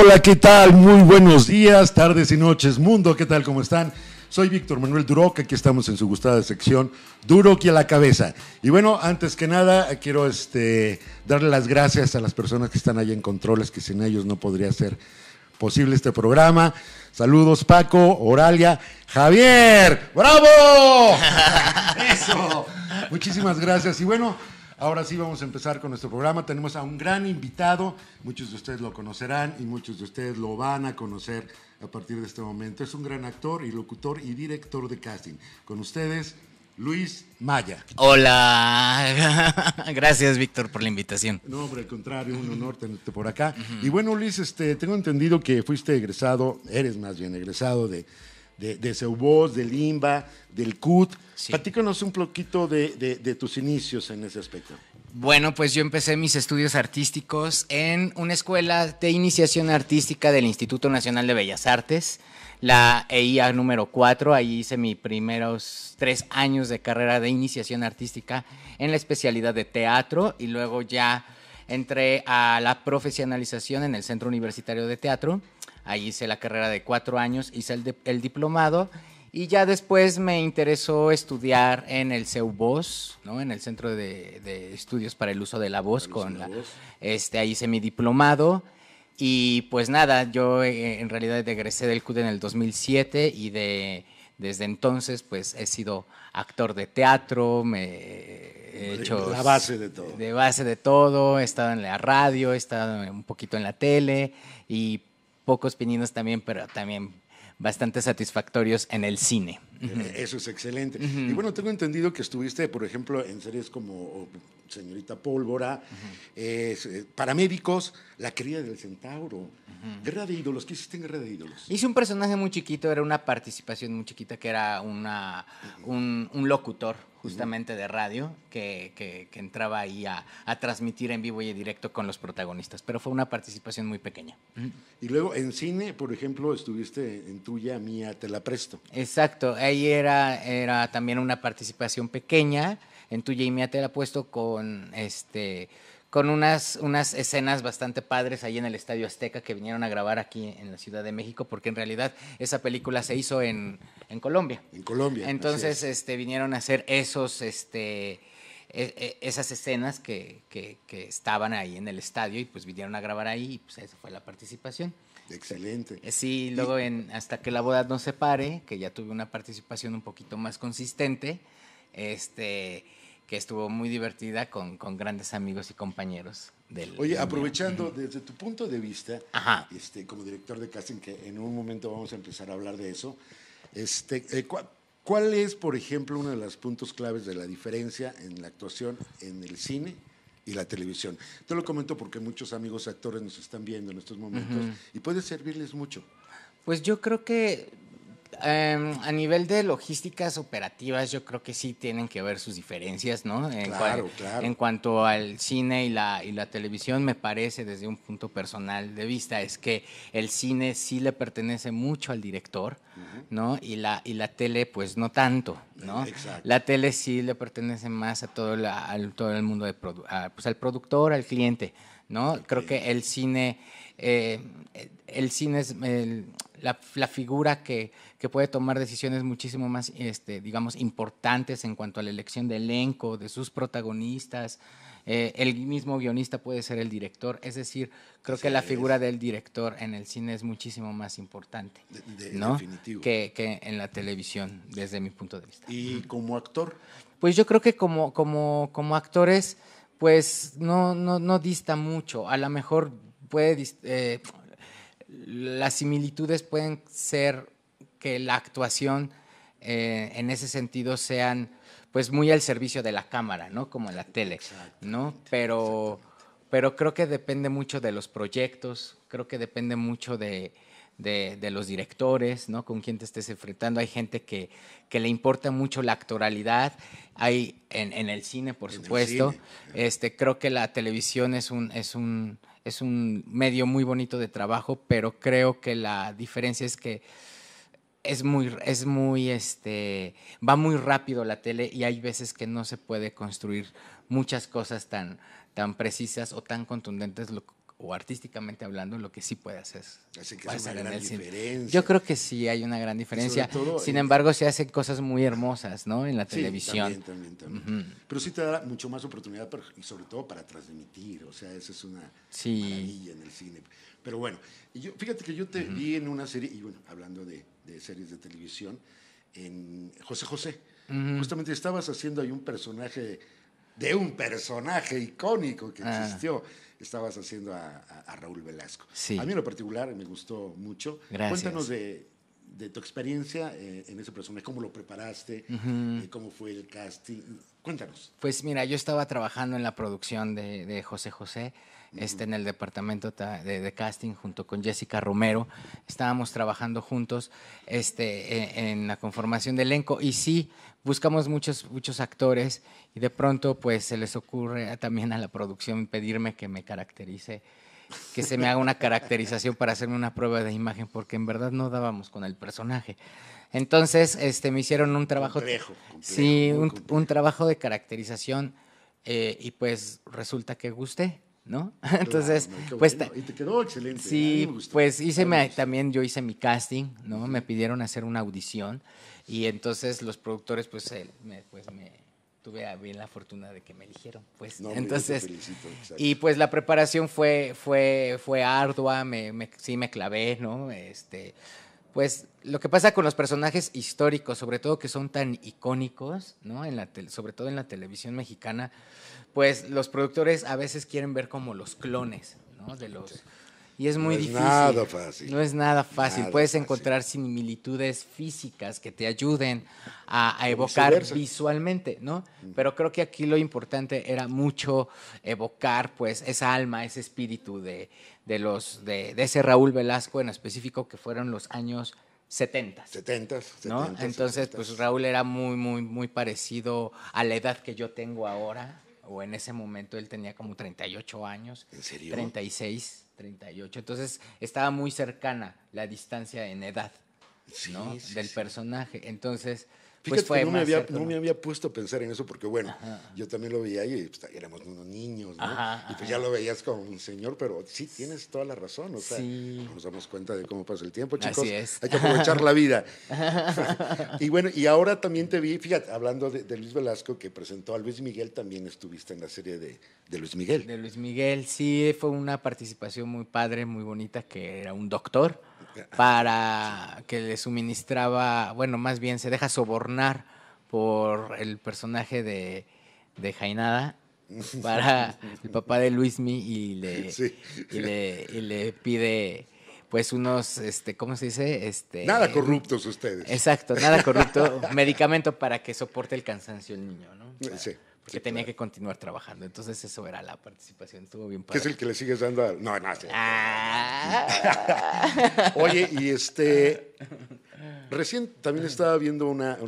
Hola, ¿qué tal? Muy buenos días, tardes y noches, mundo, ¿qué tal? ¿Cómo están? Soy Víctor Manuel Duroc, aquí estamos en su gustada sección Duroc y a la cabeza. Y bueno, antes que nada, quiero este, darle las gracias a las personas que están ahí en controles, que sin ellos no podría ser posible este programa. Saludos Paco, Oralia, Javier, ¡bravo! Eso, muchísimas gracias. Y bueno, Ahora sí vamos a empezar con nuestro programa. Tenemos a un gran invitado. Muchos de ustedes lo conocerán y muchos de ustedes lo van a conocer a partir de este momento. Es un gran actor y locutor y director de casting. Con ustedes, Luis Maya. Hola. Gracias, Víctor, por la invitación. No, por el contrario, un honor tenerte por acá. Y bueno, Luis, este, tengo entendido que fuiste egresado, eres más bien egresado de de, de Voz, del IMBA, del CUT. Platícanos un poquito de, de tus inicios en ese aspecto. Bueno, pues yo empecé mis estudios artísticos en una escuela de iniciación artística del Instituto Nacional de Bellas Artes, la EIA número 4. Ahí hice mis primeros tres años de carrera de iniciación artística en la especialidad de teatro y luego ya entré a la profesionalización en el Centro Universitario de Teatro Ahí hice la carrera de cuatro años, hice el, diplomado y ya después me interesó estudiar en el CEUVOS, ¿no? en el Centro de, Estudios para el Uso de la Voz. Con la, este, ahí hice mi diplomado. Y pues nada, yo eh, en realidad egresé del CUD en el 2007 y de, desde entonces pues he sido actor de teatro, me he hecho... La base de todo. De base de todo, he estado en la radio, he estado un poquito en la tele y pocos pininos también, pero también bastante satisfactorios en el cine. E-, eso es excelente. Y bueno, tengo entendido que estuviste, por ejemplo, en series como Señorita Pólvora, eh, Paramédicos, La Querida del Centauro, Guerra de Ídolos. ¿Qué hiciste en Guerra de Ídolos? Hice un personaje muy chiquito, era una participación muy chiquita que era una, un, locutor justamente de radio, que, que, entraba ahí a, transmitir en vivo y en directo con los protagonistas, pero fue una participación muy pequeña. Y luego en cine, por ejemplo, estuviste en tuya, mía, te la presto. Exacto, ahí era, era también una participación pequeña. En tu Jamie te la puesto con este con unas, unas escenas bastante padres ahí en el Estadio Azteca que vinieron a grabar aquí en la Ciudad de México, porque en realidad esa película se hizo en, en Colombia. En Colombia. Entonces este, vinieron a hacer esos, este, e, e, esas escenas que, que, estaban ahí en el estadio y pues vinieron a grabar ahí y pues esa fue la participación. Excelente. Eh, sí, luego en Hasta que la boda no se pare, que ya tuve una participación un poquito más consistente, este, que estuvo muy divertida con, grandes amigos y compañeros. Del, Oye, aprovechando desde tu punto de vista, Este, como director de casting, que en un momento vamos a empezar a hablar de eso, este, eh, ¿cuál es, por ejemplo, uno de los puntos claves de la diferencia en la actuación en el cine? y la televisión. Te lo comento porque muchos amigos actores nos están viendo en estos momentos y puede servirles mucho. Pues yo creo que Em, a nivel de logísticas operativas, yo creo que sí tienen que ver sus diferencias, ¿no? claro, claro. en cuanto al cine y la, y la televisión, me parece desde un punto personal de vista, es que el cine sí le pertenece mucho al director, ¿no? Y la, y la tele, pues no tanto, ¿no? La tele sí le pertenece más a todo, todo el mundo, de pues al productor, al cliente, ¿no? Creo que el cine... Eh, el cine es, el, la, figura que, puede tomar decisiones muchísimo más, este, digamos, importantes en cuanto a la elección de elenco, de sus protagonistas. Eh, el mismo guionista puede ser el director, es decir, creo que la figura del director en el cine es muchísimo más importante de, que, en la televisión, desde mi punto de vista. ¿Y como actor? Pues yo creo que como, como, como actores, pues no, no, no dista mucho, a lo mejor puede... Eh, las similitudes pueden ser que la actuación eh, en ese sentido sean pues muy al servicio de la cámara, ¿no? Como la tele, ¿no? Pero, pero creo que depende mucho de los proyectos, creo que depende mucho de, los directores, ¿no? Con quien te estés enfrentando. Hay gente que, que le importa mucho la actualidad, Hay en, el cine, por supuesto. Este, creo que la televisión es un, es un, es un medio muy bonito de trabajo, pero creo que la diferencia es que es muy, es muy, este, va muy rápido la tele y hay veces que no se puede construir muchas cosas tan, tan precisas o tan contundentes o artísticamente hablando, lo que sí puede hacer. Pues, una gran diferencia. Yo creo que sí hay una gran diferencia. Sin embargo, se hacen cosas muy hermosas, ¿no? En la televisión. Pero sí te da mucho más oportunidad, y sobre todo para transmitir. O sea, esa es una sí. maravilla en el cine. Pero bueno, fíjate que yo te vi en una serie, y bueno, hablando de, series de televisión, en José José. Justamente estabas haciendo ahí un personaje, de un personaje icónico que ah. existió estabas haciendo a, Raúl Velasco. A mí en lo particular me gustó mucho. Gracias. Cuéntanos de, tu experiencia eh, en ese personaje, cómo lo preparaste, eh, cómo fue el casting. Cuéntanos. Pues mira, yo estaba trabajando en la producción de José José este, en el departamento de, casting junto con Jessica Romero. Estábamos trabajando juntos este, e, en, la conformación del elenco y sí, buscamos muchos, muchos actores y de pronto pues se les ocurre también a la producción pedirme que me caracterice que se me haga una caracterización para hacerme una prueba de imagen, porque en verdad no dábamos con el personaje. Entonces, este, me hicieron un trabajo. sí, un, trabajo de caracterización, eh, y pues resulta que gusté. ¿no? Entonces, pues y te quedó excelente. Sí, pues hice también yo hice mi casting, ¿no? Me pidieron hacer una audición y entonces los productores pues eh, me, pues me tuve bien la fortuna de que me eligieron, pues. entonces y pues la preparación fue fue fue ardua, me, me sí me clavé, ¿no? Este pues lo que pasa con los personajes históricos, sobre todo que son tan icónicos, ¿no? En la sobre todo en la televisión mexicana, pues los productores a veces quieren ver como los clones, ¿no? De los y es muy difícil. No es nada fácil. No es nada fácil. Puedes encontrar similitudes físicas que te ayuden a, evocar visualmente, ¿no? Mm. Pero creo que aquí lo importante era mucho evocar, pues, esa alma, ese espíritu de, de los, de, ese Raúl Velasco en específico, que fueron los años 70. 70, Entonces, pues Raúl era muy, muy, muy parecido a la edad que yo tengo ahora. O en ese momento él tenía como 38 años. ¿En serio? 36. 38. Entonces estaba muy cercana la distancia en edad del personaje. Entonces, pues no, me había, no me, había, puesto a pensar en eso porque, bueno, yo también lo veía y pues, éramos unos niños, ¿no? y pues ya lo veías como un señor, pero sí tienes toda la razón, o sea, nos damos cuenta de cómo pasa el tiempo, chicos. Así es. Hay que aprovechar la vida. y bueno, y ahora también te vi, fíjate, hablando de, Luis Velasco que presentó a Luis Miguel, también estuviste en la serie de, de Luis Miguel. De Luis Miguel, sí, fue una participación muy padre, muy bonita, que era un doctor para que le suministraba, bueno, más bien se deja sobornar por el personaje de, de Jainada para el papá de Luismi y le, y le, le pide pues unos, este, ¿cómo se dice? Este, nada corruptos ustedes. Exacto, nada corrupto. medicamento para que soporte el cansancio el niño, ¿no? sí porque tenía que continuar trabajando. Entonces eso era la participación, estuvo bien padre. ¿Qué es el que le sigues dando a... No, no. Sí. Ah. Oye, y este... Recién también estaba viendo una,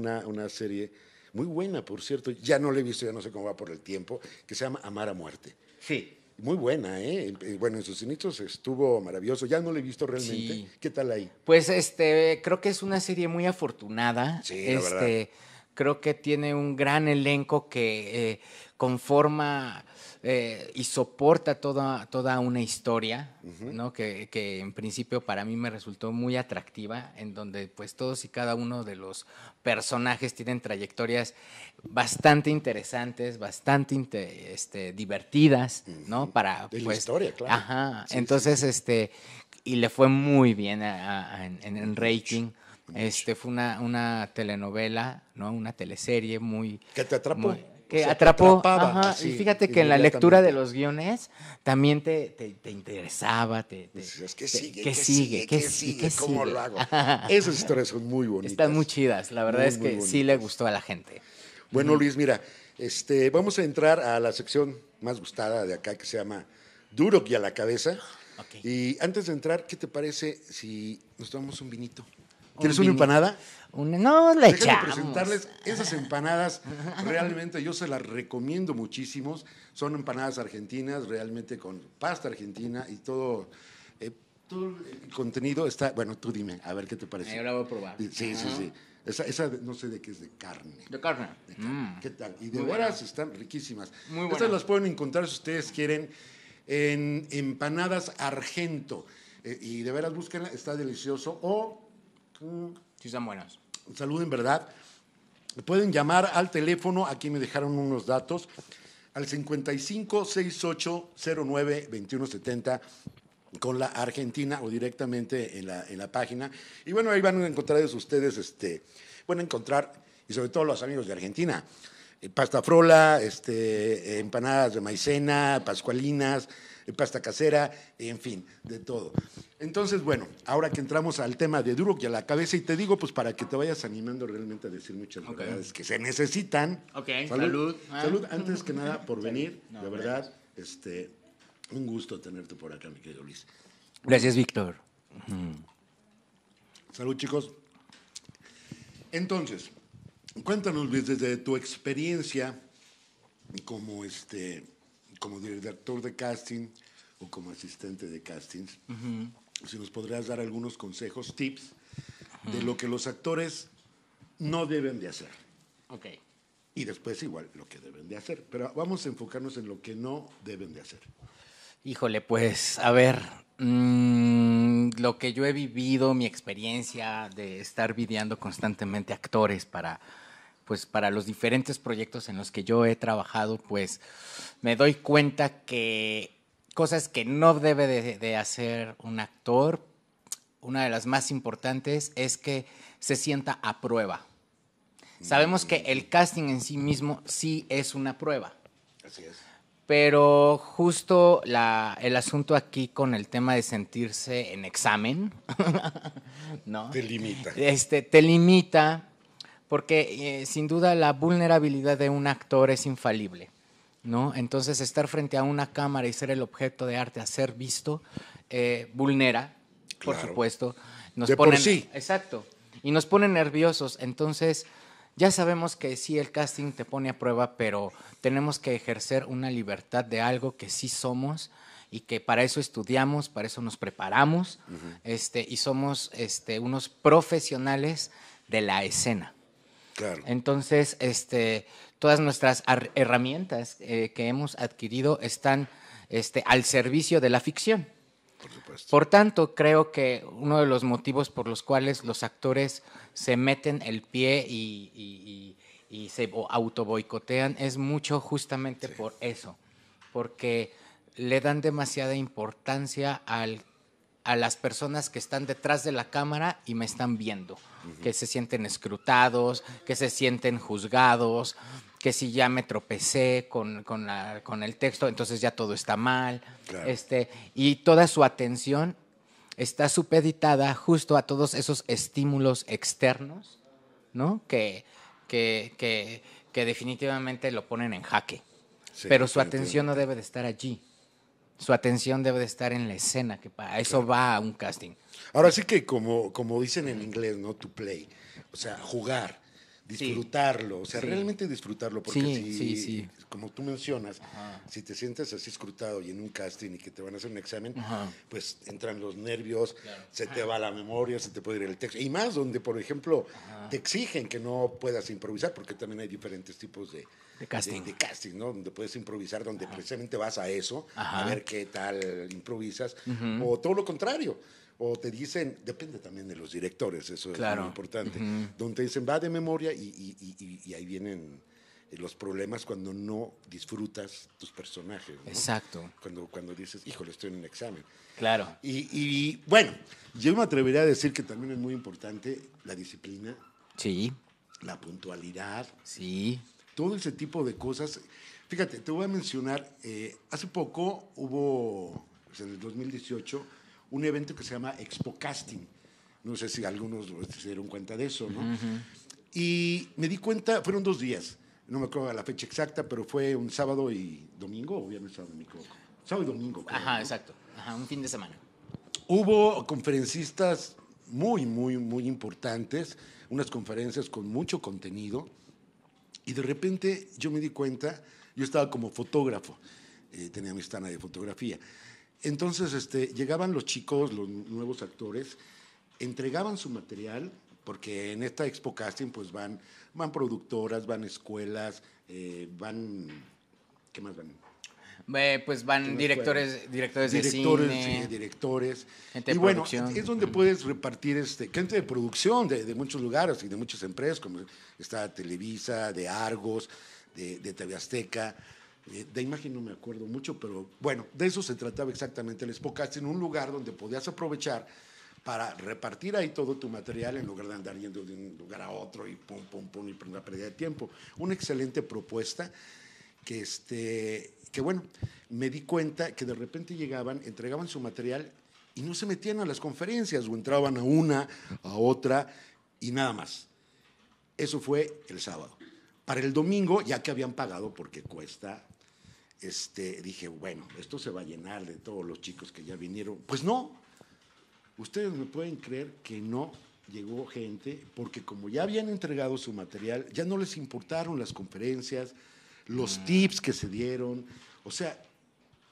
serie muy buena, por cierto, ya no la he visto, ya no sé cómo va por el tiempo, que se llama Amar a Muerte. Sí. Muy buena, ¿eh? Bueno, en sus inicios estuvo maravilloso, ya no la he visto realmente. ¿Qué tal ahí? Pues este, creo que es una serie muy afortunada. Sí, la verdad este, creo que tiene un gran elenco que eh, conforma eh, y soporta toda, toda una historia, ¿no? Que, en principio para mí me resultó muy atractiva, en donde pues todos y cada uno de los personajes tienen trayectorias bastante interesantes, bastante este, divertidas, ¿no? Para, de la pues, historia, claro. Ajá, entonces, este, y le fue muy bien a, en, en rating. Este fue una, una telenovela, ¿no? Una teleserie muy. Que te atrapó. que atrapó. y fíjate que en la lectura de los guiones también te, interesaba. Te, pues, que sigue, que sigue, que sigue, ¿cómo lo hago? Esas historias son muy bonitas. Están muy chidas, la verdad es que sí le gustó a la gente. Bueno, Luis, mira, este, vamos a entrar a la sección más gustada de acá que se llama Duro y a la cabeza. Y antes de entrar, ¿qué te parece si nos tomamos un vinito? ¿Quieres una empanada? no, le Déjame presentarles esas empanadas. Realmente yo se las recomiendo muchísimo. Son empanadas argentinas, realmente con pasta argentina y eh, todo. el contenido está. Bueno, tú dime, a ver qué te parece. Ahora la voy a probar. Sí, sí, sí. Esa, no sé de qué es, de carne. De carne. Mm. ¿Qué tal? Y de veras están riquísimas. Muy buenas. Estas las pueden encontrar si ustedes quieren en empanadas argento. Eh, y de veras búsquenla, está delicioso. O Sí, están buenas. en ¿verdad? Pueden llamar al teléfono, aquí me dejaron unos datos, al 55 2170 con la Argentina o directamente en la, página. Y bueno, ahí van a encontrar ustedes, este, van a encontrar, y sobre todo los amigos de Argentina, eh, pasta frola, este, empanadas de maicena, pascualinas, de pasta casera, en fin, de todo. Entonces, bueno, ahora que entramos al tema de duro y a la cabeza, y te digo, pues para que te vayas animando realmente a decir muchas cosas que se necesitan. Ok, salud. Salud, ah. antes que nada por venir, la verdad, este, un gusto tenerte por acá, mi querido Luis. Gracias, Víctor. Salud, chicos. Entonces, cuéntanos, Luis, desde tu experiencia como este como director de casting o como asistente de castings, si nos podrías dar algunos consejos, tips de lo que los actores no deben de hacer. Ok. Y después igual lo que deben de hacer. Pero vamos a enfocarnos en lo que no deben de hacer. Híjole, pues a ver, mm, lo que yo he vivido, mi experiencia de estar videando constantemente actores para pues para los diferentes proyectos en los que yo he trabajado, pues me doy cuenta que cosas que no debe de, hacer un actor, una de las más importantes es que se sienta a prueba. Sabemos que el casting en sí mismo sí es una prueba. Así es. Pero justo la, el asunto aquí con el tema de sentirse en examen, ¿no? Te limita. Este, te limita porque eh, sin duda la vulnerabilidad de un actor es infalible. ¿no? Entonces estar frente a una cámara y ser el objeto de arte, a ser visto, eh, vulnera, por supuesto. Nos pone, Exacto. Y nos pone nerviosos. Entonces, ya sabemos que sí, el casting te pone a prueba, pero tenemos que ejercer una libertad de algo que sí somos y que para eso estudiamos, para eso nos preparamos este, y somos este, unos profesionales de la escena. Entonces, este, todas nuestras herramientas eh, que hemos adquirido están este, al servicio de la ficción. Por, tanto, creo que uno de los motivos por los cuales los actores se meten el pie y, se auto boicotean se autoboicotean es mucho justamente por eso, porque le dan demasiada importancia al a las personas que están detrás de la cámara y me están viendo, que se sienten escrutados, que se sienten juzgados, que si ya me tropecé con, el texto, entonces ya todo está mal. Este, y toda su atención está supeditada justo a todos esos estímulos externos, ¿no? Que, que, que, definitivamente lo ponen en jaque. Pero su atención no debe de estar allí. Su atención debe de estar en la escena, que para eso va a un casting. Ahora sí que como, como dicen en inglés, ¿no? To play. O sea, jugar disfrutarlo, o sea, realmente disfrutarlo, porque si, como tú mencionas, si te sientes así escrutado y en un casting y que te van a hacer un examen, pues entran los nervios, se te va la memoria, se te puede ir el texto, y más donde, por ejemplo, te exigen que no puedas improvisar, porque también hay diferentes tipos de, casting. de casting, ¿no? Donde puedes improvisar, donde precisamente vas a eso, a ver qué tal improvisas, o todo lo contrario o te dicen, depende también de los directores, eso es muy importante, donde dicen va de memoria y, ahí vienen eh, los problemas cuando no disfrutas tus personajes. Exacto. Cuando, cuando dices, híjole, estoy en un examen. Claro. Y, bueno, yo me atrevería a decir que también es muy importante la disciplina. Sí. La puntualidad. Sí. Todo ese tipo de cosas. Fíjate, te voy a mencionar, eh, hace poco hubo, pues, en el 2018, un evento que se llama Expo Casting. No sé si algunos se dieron cuenta de eso, ¿no? Y me di cuenta, fueron dos días, no me acuerdo la fecha exacta, pero fue un sábado y domingo, obviamente, sábado, y domingo, Sábado y domingo. Ajá, exacto. Ajá, un fin de semana. Hubo conferencistas muy, muy, muy importantes, unas conferencias con mucho contenido, y de repente yo me di cuenta, yo estaba como fotógrafo, eh, tenía mi estana de fotografía, entonces este, llegaban los chicos, los nuevos actores, entregaban su material, porque en esta expo casting pues van, van productoras, van escuelas, eh, van... ¿Qué más van? Eh, pues van directores, directores, directores de cine. Sí, directores. Gente y bueno, es donde puedes repartir este, gente de producción de, muchos lugares y de muchas empresas, como está Televisa, de Argos, de, de Azteca. Eh, de imagen no me acuerdo mucho, pero bueno, de eso se trataba exactamente el Spocast, en un lugar donde podías aprovechar para repartir ahí todo tu material en lugar de andar yendo de un lugar a otro y pum, pum, pum, y una pérdida de tiempo. Una excelente propuesta que, este, que bueno, me di cuenta que de repente llegaban, entregaban su material y no se metían a las conferencias o entraban a una, a otra y nada más. Eso fue el sábado. Para el domingo, ya que habían pagado, porque cuesta este, dije, bueno, esto se va a llenar de todos los chicos que ya vinieron. Pues no, ustedes me pueden creer que no llegó gente, porque como ya habían entregado su material, ya no les importaron las conferencias, los mm. tips que se dieron. O sea,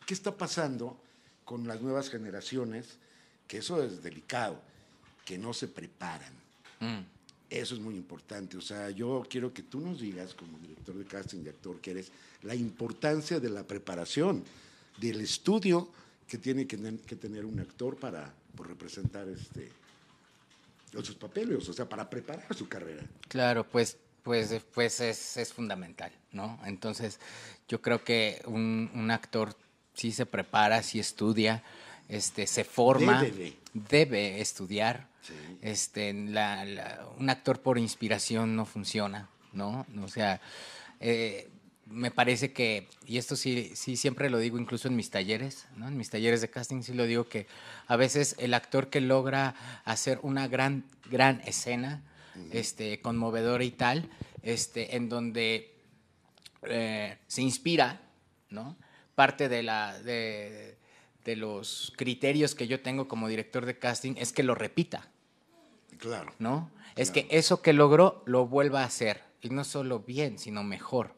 ¿qué está pasando con las nuevas generaciones? Que eso es delicado, que no se preparan. Mm. Eso es muy importante. O sea, yo quiero que tú nos digas, como director de casting de actor que eres, la importancia de la preparación, del estudio que tiene que, tener un actor para pues, representar este, sus papeles, o sea, para preparar su carrera. Claro, pues, pues, pues es, fundamental, ¿no? Entonces, yo creo que un, actor sí se prepara, si estudia, este, se forma, debe, debe estudiar este, un actor por inspiración no funciona, ¿no? O sea, eh, me parece que, y esto sí, sí siempre lo digo incluso en mis talleres, ¿no? en mis talleres de casting sí lo digo que a veces el actor que logra hacer una gran, gran escena, este, conmovedora y tal, este, en donde eh, se inspira, ¿no? Parte de, la, de los criterios que yo tengo como director de casting es que lo repita, Claro. ¿No? Es que eso que logró lo vuelva a hacer. Y no solo bien, sino mejor.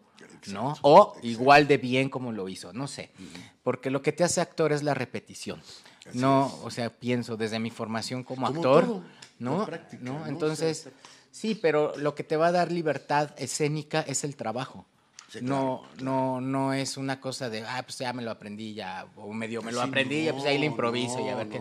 ¿No? O igual de bien como lo hizo, no sé. Porque lo que te hace actor es la repetición. no, o sea, pienso desde mi formación como, actor, ¿no? ¿no? Entonces, sí, pero lo que te va a dar libertad escénica es el trabajo. no, no, no es una cosa de, ah, pues ya me lo aprendí, ya, o medio me lo aprendí, ya, pues ahí le improviso y a ver qué.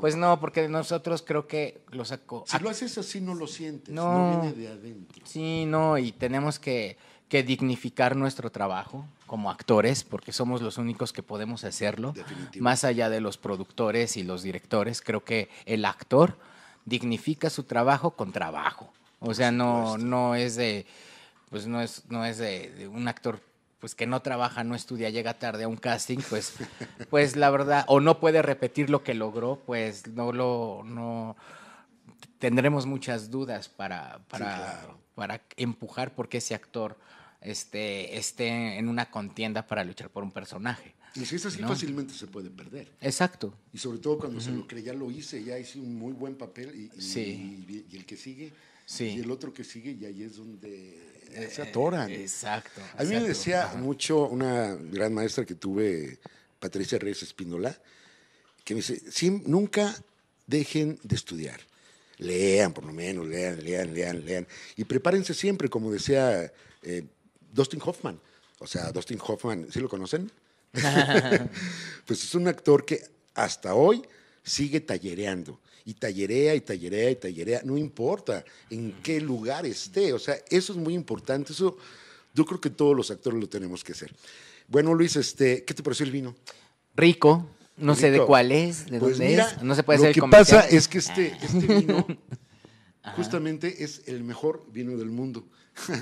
Pues no, porque nosotros creo que lo sacó. Si lo haces así no lo sientes, no, viene de adentro. Sí, no, y tenemos que, dignificar nuestro trabajo como actores, porque somos los únicos que podemos hacerlo. Más allá de los productores y los directores, creo que el actor dignifica su trabajo con trabajo. O sea, no, no es de, pues no es, no es de un actor pues que no trabaja, no estudia, llega tarde a un casting, pues, pues la verdad, o no puede repetir lo que logró, pues no lo, no tendremos muchas dudas para, para, empujar porque ese actor esté, esté en una contienda para luchar por un personaje. Y si es así, fácilmente se puede perder. Exacto. Y sobre todo cuando se lo ya lo hice, ya hice un muy buen papel y, el que sigue, y el otro que sigue, y ahí es donde eh, se eh, Exacto. A mí me decía mucho una gran maestra que tuve, Patricia Reyes Espínola, que me dice, sí, nunca dejen de estudiar. Lean, por lo menos, lean, lean, lean, lean. Y prepárense siempre, como decía eh, Dustin Hoffman. O sea, Dustin Hoffman, ¿sí lo conocen? pues es un actor que hasta hoy sigue tallereando y tallerea y tallerea y tallerea, no importa en qué lugar esté, o sea, eso es muy importante, eso yo creo que todos los actores lo tenemos que hacer. Bueno, Luis, este, ¿qué te pareció el vino? Rico, no sé de cuál es, de pues dónde es, no se puede hacer Lo que pasa es que este, este vino justamente es el mejor vino del mundo.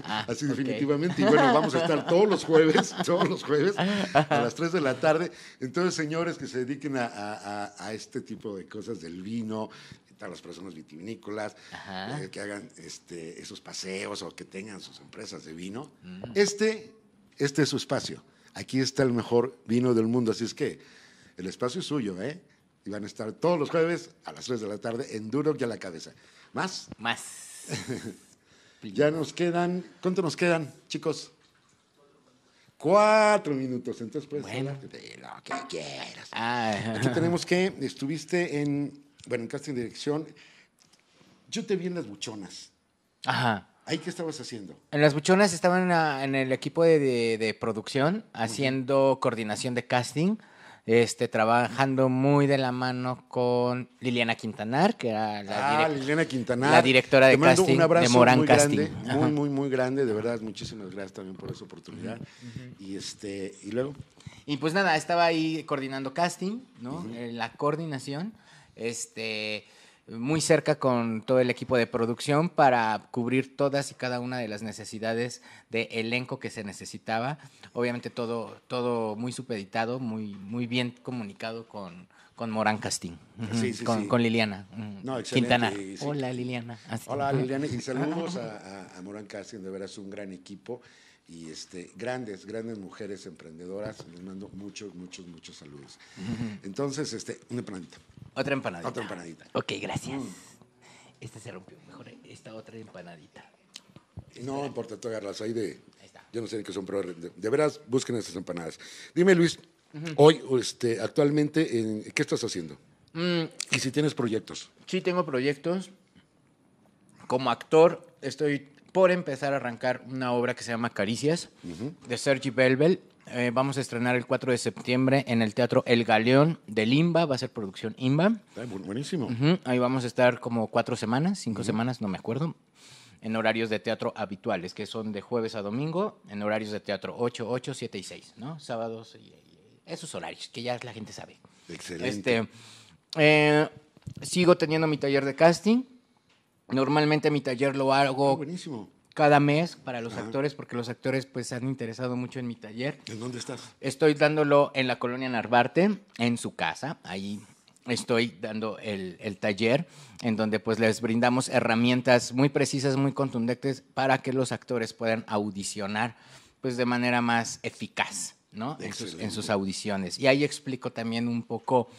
Ah, Así definitivamente. Y bueno, vamos a estar todos los jueves, todos los jueves, a las 3 de la tarde. Entonces, señores que se dediquen a, este tipo de cosas del vino, a las personas vitivinícolas, eh, que hagan este, esos paseos o que tengan sus empresas de vino. Mm. Este, este es su espacio. Aquí está el mejor vino del mundo. Así es que el espacio es suyo, ¿eh? Y van a estar todos los jueves a las 3 de la tarde en Duro y a la cabeza. ¿Más? Más. Ya nos quedan, ¿cuánto nos quedan, chicos? Cuatro minutos, entonces puedes bueno. lo que quieras. Aquí tenemos que, estuviste en, bueno, en casting dirección. Yo te vi en Las Buchonas. Ajá. ¿Ahí qué estabas haciendo? En Las Buchonas estaban en, el equipo de, producción haciendo coordinación de casting este, trabajando muy de la mano con Liliana Quintanar, que era la, ah, directora de casting de Morán Casting. muy, muy, muy grande, de verdad, muchísimas gracias también por esa oportunidad. Y este, y luego. Y pues nada, estaba ahí coordinando casting, ¿no? Eh, la coordinación. Este muy cerca con todo el equipo de producción para cubrir todas y cada una de las necesidades de elenco que se necesitaba. Obviamente todo, todo muy supeditado, muy, muy bien comunicado con, Morán Castín, con, Liliana Quintana. Hola Liliana. Hola Liliana y saludos a, Morán Castín, de veras un gran equipo y este, grandes, grandes mujeres emprendedoras. Les mando muchos, muchos, muchos saludos. Entonces, este, una empanadita. Otra empanadita. Otra empanadita. Ok, gracias. Mm. Esta se rompió. Mejor esta otra empanadita. no importa, tú agarras ahí de... Yo no sé de qué son, pero de, veras busquen esas empanadas. Dime, Luis, hoy, este, actualmente, en, ¿qué estás haciendo? Mm. ¿Y si tienes proyectos? Sí, tengo proyectos. Como actor, estoy por empezar a arrancar una obra que se llama Caricias de Sergi Belbel. Eh, vamos a estrenar el 4 de septiembre en el Teatro El Galeón del IMBA, va a ser producción IMBA. buenísimo. Ahí vamos a estar como cuatro semanas, cinco semanas, no me acuerdo, en horarios de teatro habituales, que son de jueves a domingo, en horarios de teatro 8, 8, 7 y 6, ¿no? Sábados y, esos horarios, que ya la gente sabe. Excelente. Este, eh, sigo teniendo mi taller de casting Normalmente mi taller lo hago ah, cada mes para los actores, porque los actores pues se han interesado mucho en mi taller. ¿En dónde estás? Estoy dándolo en la colonia Narvarte, en su casa, ahí estoy dando el, el, taller en donde pues les brindamos herramientas muy precisas, muy contundentes para que los actores puedan audicionar pues de manera más eficaz, ¿no? En sus, en sus, audiciones. Y ahí explico también un poco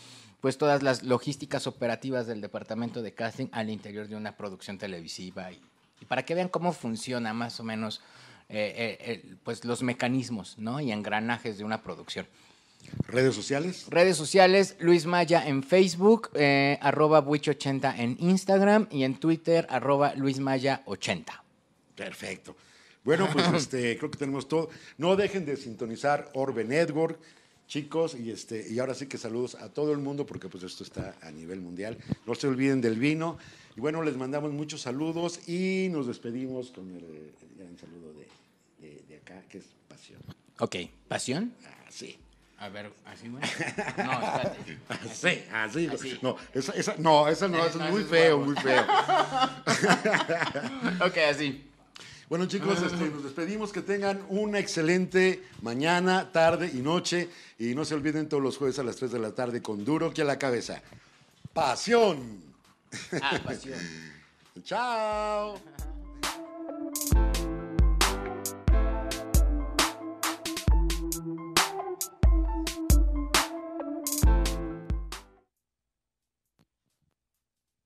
pues todas las logísticas operativas del departamento de casting al interior de una producción televisiva y, para que vean cómo funciona más o menos eh, eh, pues los mecanismos ¿no? y engranajes de una producción. ¿Redes sociales? Redes sociales, Luis Maya en Facebook, eh, arroba Buich80 en Instagram y en Twitter, arroba Luis Maya 80. Perfecto. Bueno, pues este, creo que tenemos todo. No dejen de sintonizar Orbe Network chicos, y, este, y ahora sí que saludos a todo el mundo, porque pues esto está a nivel mundial. No se olviden del vino. Y bueno, les mandamos muchos saludos y nos despedimos con el, gran saludo de, de, acá, que es Pasión. Ok, ¿Pasión? Ah, sí. A ver, así, No, espérate. Sí, así. así. No, esa, esa, no, esa no, eh, es muy feo, muy feo. ok, así. Bueno, chicos, ah. este, nos despedimos. Que tengan una excelente mañana, tarde y noche. Y no se olviden todos los jueves a las 3 de la tarde con Duro que a la cabeza. ¡Pasión! Ah, pasión. ¡Chao!